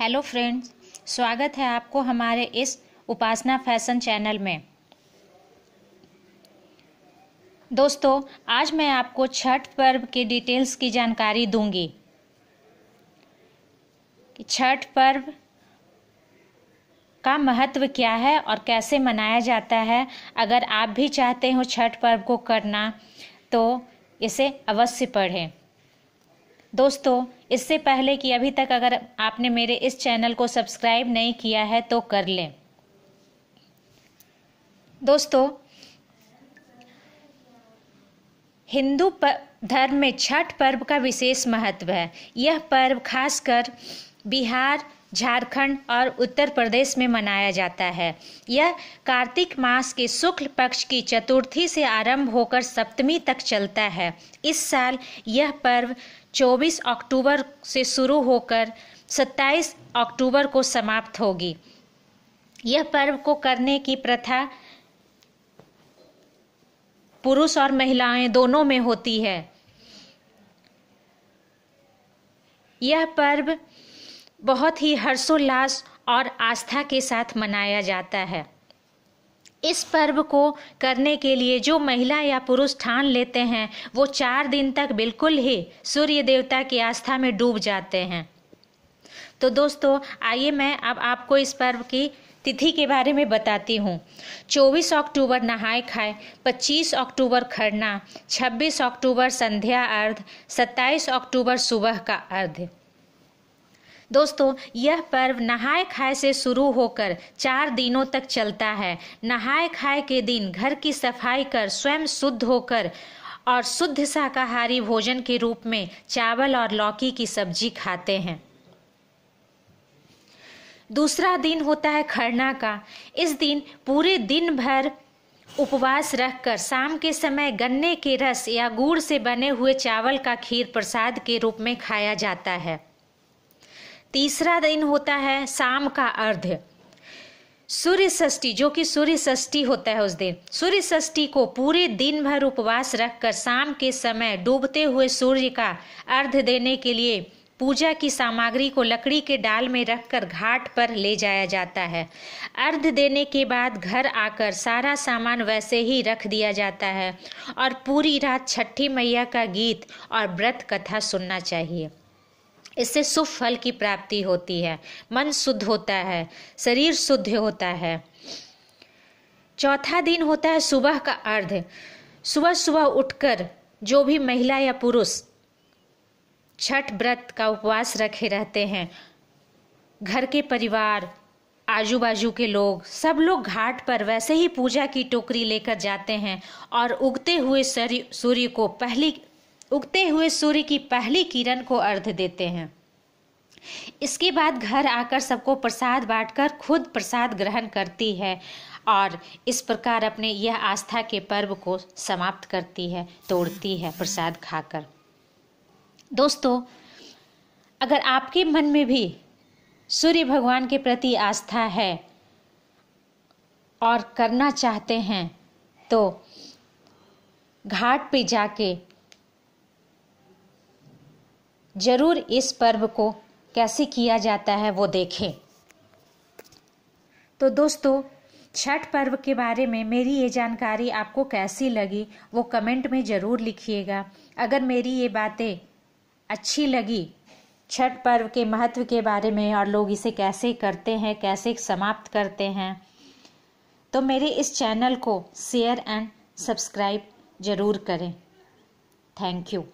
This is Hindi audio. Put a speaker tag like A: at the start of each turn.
A: हेलो फ्रेंड्स स्वागत है आपको हमारे इस उपासना फैशन चैनल में दोस्तों आज मैं आपको छठ पर्व के डिटेल्स की जानकारी दूंगी कि छठ पर्व का महत्व क्या है और कैसे मनाया जाता है अगर आप भी चाहते हो छठ पर्व को करना तो इसे अवश्य पढ़ें दोस्तों इससे पहले कि अभी तक अगर आपने मेरे इस चैनल को सब्सक्राइब नहीं किया है तो कर लें दोस्तों हिंदू धर्म में छठ पर्व का विशेष महत्व है यह पर्व खासकर बिहार झारखंड और उत्तर प्रदेश में मनाया जाता है यह कार्तिक मास के शुक्ल पक्ष की चतुर्थी से आरंभ होकर सप्तमी तक चलता है इस साल यह पर्व 24 अक्टूबर से शुरू होकर 27 अक्टूबर को समाप्त होगी यह पर्व को करने की प्रथा पुरुष और महिलाएं दोनों में होती है यह पर्व बहुत ही हर्षोल्लास और आस्था के साथ मनाया जाता है इस पर्व को करने के लिए जो महिला या पुरुष ठान लेते हैं वो चार दिन तक बिल्कुल ही सूर्य देवता की आस्था में डूब जाते हैं तो दोस्तों आइए मैं अब आपको इस पर्व की तिथि के बारे में बताती हूँ 24 अक्टूबर नहाए खाए 25 अक्टूबर खरना 26 अक्टूबर संध्या अर्ध 27 अक्टूबर सुबह का अर्ध दोस्तों यह पर्व नहाय खाय से शुरू होकर चार दिनों तक चलता है नहाय खाए के दिन घर की सफाई कर स्वयं शुद्ध होकर और शुद्ध शाकाहारी भोजन के रूप में चावल और लौकी की सब्जी खाते हैं दूसरा दिन होता है खरना का इस दिन पूरे दिन भर उपवास रखकर शाम के समय गन्ने के रस या गुड़ से बने हुए चावल का खीर प्रसाद के रूप में खाया जाता है तीसरा दिन होता है शाम का अर्ध सूर्य षष्ठी जो कि सूर्य षष्ठी होता है उस दिन सूर्य षष्ठी को पूरे दिन भर उपवास रखकर शाम के समय डूबते हुए सूर्य का अर्ध देने के लिए पूजा की सामग्री को लकड़ी के डाल में रखकर घाट पर ले जाया जाता है अर्ध देने के बाद घर आकर सारा सामान वैसे ही रख दिया जाता है और पूरी रात छठी मैया का गीत और व्रत कथा सुनना चाहिए इससे शुभ फल की प्राप्ति होती है मन शुद्ध होता है शरीर शुद्ध होता है चौथा दिन होता है सुबह का अर्ध सुबह सुबह उठकर जो भी महिला या पुरुष छठ व्रत का उपवास रखे रहते हैं घर के परिवार आजू बाजू के लोग सब लोग घाट पर वैसे ही पूजा की टोकरी लेकर जाते हैं और उगते हुए सूर्य को पहली उगते हुए सूर्य की पहली किरण को अर्ध देते हैं इसके बाद घर आकर सबको प्रसाद बांटकर खुद प्रसाद ग्रहण करती है और इस प्रकार अपने यह आस्था के पर्व को समाप्त करती है तोड़ती है प्रसाद खाकर दोस्तों अगर आपके मन में भी सूर्य भगवान के प्रति आस्था है और करना चाहते हैं तो घाट पे जाके ज़रूर इस पर्व को कैसे किया जाता है वो देखें तो दोस्तों छठ पर्व के बारे में मेरी ये जानकारी आपको कैसी लगी वो कमेंट में ज़रूर लिखिएगा अगर मेरी ये बातें अच्छी लगी छठ पर्व के महत्व के बारे में और लोग इसे कैसे करते हैं कैसे समाप्त करते हैं तो मेरे इस चैनल को शेयर एंड सब्सक्राइब ज़रूर करें थैंक यू